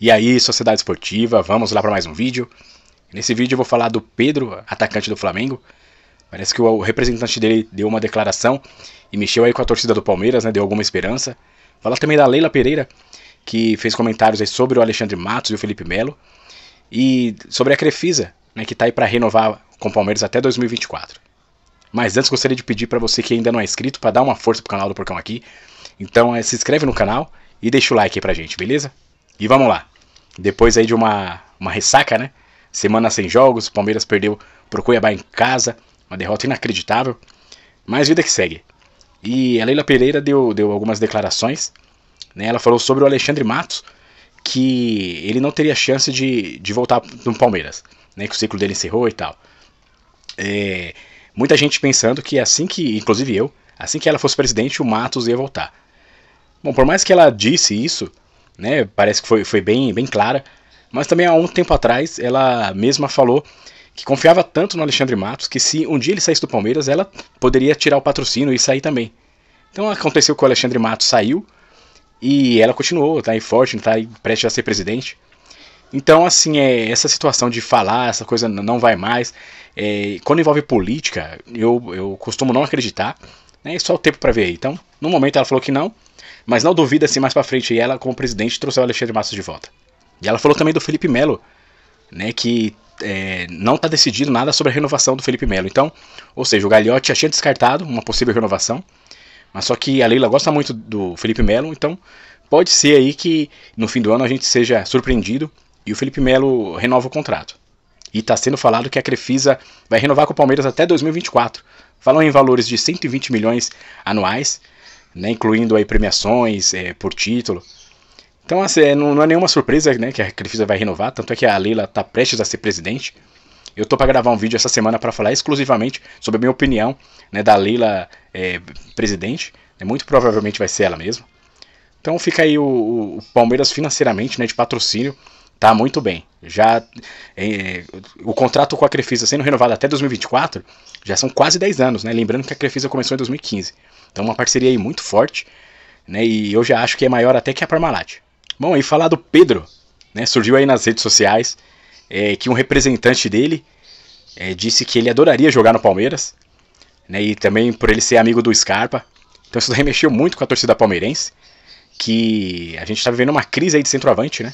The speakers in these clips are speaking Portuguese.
E aí, Sociedade Esportiva, vamos lá para mais um vídeo. Nesse vídeo eu vou falar do Pedro, atacante do Flamengo. Parece que o representante dele deu uma declaração e mexeu aí com a torcida do Palmeiras, né? Deu alguma esperança. Falar também da Leila Pereira, que fez comentários aí sobre o Alexandre Matos e o Felipe Melo. E sobre a Crefisa, né, que está aí para renovar com o Palmeiras até 2024. Mas antes gostaria de pedir para você que ainda não é inscrito para dar uma força pro canal do Porcão aqui. Então é, se inscreve no canal e deixa o like aí pra gente, beleza? E vamos lá. Depois aí de uma, uma ressaca, né? Semana sem jogos, o Palmeiras perdeu pro Cuiabá em casa, uma derrota inacreditável. Mas vida que segue. E a Leila Pereira deu, deu algumas declarações. Né? Ela falou sobre o Alexandre Matos, que ele não teria chance de, de voltar no Palmeiras, né? Que o ciclo dele encerrou e tal. É, Muita gente pensando que assim que, inclusive eu, assim que ela fosse presidente, o Matos ia voltar. Bom, por mais que ela disse isso, né, parece que foi, foi bem, bem clara, mas também há um tempo atrás ela mesma falou que confiava tanto no Alexandre Matos que se um dia ele saísse do Palmeiras, ela poderia tirar o patrocínio e sair também. Então aconteceu que o Alexandre Matos saiu e ela continuou, tá aí forte, tá aí prestes a ser presidente. Então, assim, é, essa situação de falar, essa coisa não vai mais, é, quando envolve política, eu, eu costumo não acreditar, né? É só o tempo para ver aí. Então, no momento ela falou que não, mas não duvida se mais para frente ela, como presidente, trouxe o Alexandre Matos de volta. E ela falou também do Felipe Melo, né, que é, não está decidido nada sobre a renovação do Felipe Melo. Então, ou seja, o Gagliotti já tinha descartado uma possível renovação, mas só que a Leila gosta muito do Felipe Melo, então pode ser aí que no fim do ano a gente seja surpreendido e o Felipe Melo renova o contrato. E está sendo falado que a Crefisa vai renovar com o Palmeiras até 2024. Falam em valores de 120 milhões anuais, né, incluindo aí premiações é, por título. Então assim, é, não, não, é nenhuma surpresa né, que a Crefisa vai renovar, tanto é que a Leila está prestes a ser presidente. Eu estou para gravar um vídeo essa semana para falar exclusivamente sobre a minha opinião né, da Leila eh, é, presidente. Muito provavelmente vai ser ela mesma. Então fica aí o, o Palmeiras financeiramente, né, de patrocínio, tá muito bem. Já é, o contrato com a Crefisa sendo renovado até 2024, já são quase 10 anos, né? Lembrando que a Crefisa começou em 2015. Então uma parceria aí muito forte, né? E eu já acho que é maior até que a Parmalat. Bom, aí falar do Pedro, né? Surgiu aí nas redes sociais é, que um representante dele é, disse que ele adoraria jogar no Palmeiras, né? E também por ele ser amigo do Scarpa. Então isso remexeu muito com a torcida palmeirense, que a gente tá vivendo uma crise aí de centroavante, né?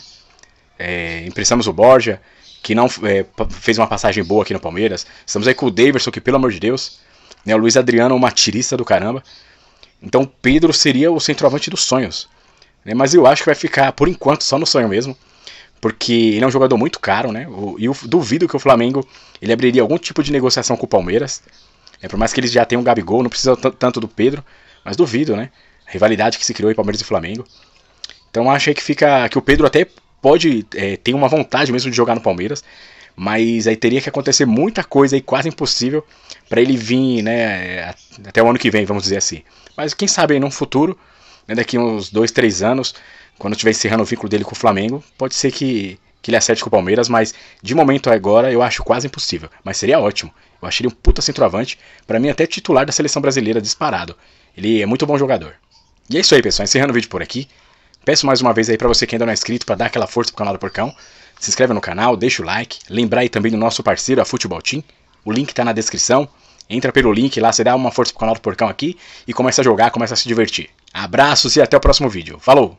é, emprestamos o Borja, que não é, fez uma passagem boa aqui no Palmeiras. Estamos aí com o Davidson, que pelo amor de Deus, né, o Luiz Adriano é uma tirista do caramba. Então Pedro seria o centroavante dos sonhos. Né, mas eu acho que vai ficar, por enquanto, só no sonho mesmo. Porque ele é um jogador muito caro, né? E eu duvido que o Flamengo ele abriria algum tipo de negociação com o Palmeiras. é por mais que eles já tenham o Gabigol, não precisa tanto do Pedro. Mas duvido, né? A rivalidade que se criou em Palmeiras e Flamengo. Então achei que fica. que o Pedro até pode, é, tem uma vontade mesmo de jogar no Palmeiras, mas aí teria que acontecer muita coisa e quase impossível para ele vir, né, até o ano que vem, vamos dizer assim. Mas quem sabe aí no futuro, né, daqui uns dois, três anos, quando tiver encerrando o vínculo dele com o Flamengo, pode ser que, que ele acerte com o Palmeiras, mas de momento agora eu acho quase impossível, mas seria ótimo. Eu achei ele um puta centroavante, para mim até titular da seleção brasileira disparado. Ele é muito bom jogador. E é isso aí, pessoal, encerrando o vídeo por aqui. Peço mais uma vez aí para você que ainda não é inscrito para dar aquela força pro canal do Porcão. Se inscreve no canal, deixa o like, lembrar aí também do nosso parceiro, a Futebol Team. O link tá na descrição. Entra pelo link lá, você dá uma força pro canal do Porcão aqui e começa a jogar, começa a se divertir. Abraços e até o próximo vídeo. Falou!